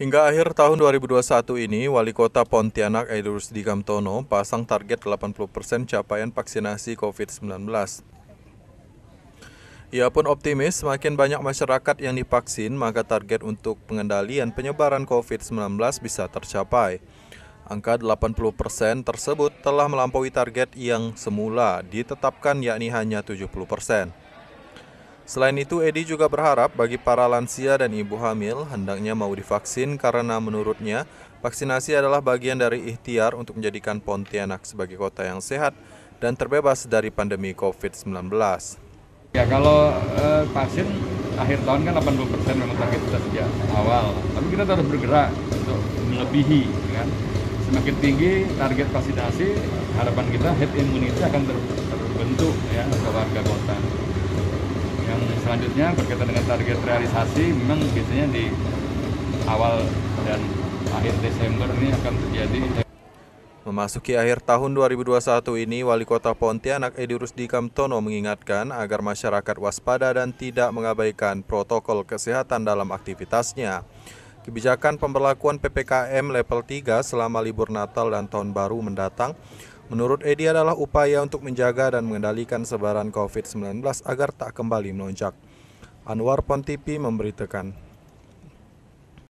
Hingga akhir tahun 2021 ini, Wali Kota Pontianak Edo Rusdi Kamtono pasang target 80% capaian vaksinasi COVID-19. Ia pun optimis semakin banyak masyarakat yang divaksin, maka target untuk pengendalian penyebaran COVID-19 bisa tercapai. Angka 80% tersebut telah melampaui target yang semula ditetapkan yakni hanya 70%. Selain itu, Edi juga berharap bagi para lansia dan ibu hamil hendaknya mau divaksin karena menurutnya vaksinasi adalah bagian dari ikhtiar untuk menjadikan Pontianak sebagai kota yang sehat dan terbebas dari pandemi COVID-19. Ya kalau eh, vaksin akhir tahun kan 80 persen memang target kita sejak awal, tapi kita harus bergerak untuk melebihi, kan? Semakin tinggi target vaksinasi, harapan kita head immunity akan ter terbentuk ya ke warga kota selanjutnya berkaitan dengan target realisasi memang biasanya di awal dan akhir Desember ini akan terjadi Memasuki akhir tahun 2021 ini, Wali Kota Pontianak Edi Rusdi Kamtono mengingatkan agar masyarakat waspada dan tidak mengabaikan protokol kesehatan dalam aktivitasnya. Kebijakan pemberlakuan PPKM level 3 selama libur Natal dan Tahun Baru mendatang menurut Edi adalah upaya untuk menjaga dan mengendalikan sebaran COVID-19 agar tak kembali melonjak. Anwar Pontipi memberitakan.